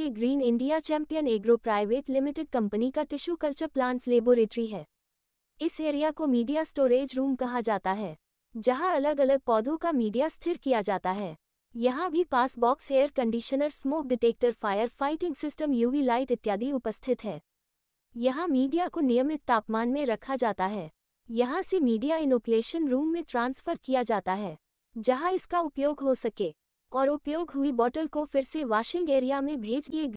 ये green India champion agro private limited company का tissue culture plants laboratory है इस एरिया को मीडिया स्टोरेज रूम कहा जाता है जहां अलग अलग पौधों का मीडिया स्थिर किया जाता है यहां भी pass box air conditioner smoke detector fire fighting system UV light इत्यादि उपस्थित है यहाँ मीडिया को नियमित तापमान में रखा जाता है यहाँ से मीडिया इनोकुलेशन रूम में ट्रांसफर किया जाता है जहाँ इसका उपयोग हो सके और उपयोग हुई बोतल को फिर से वॉशिंग एरिया में भेज दिए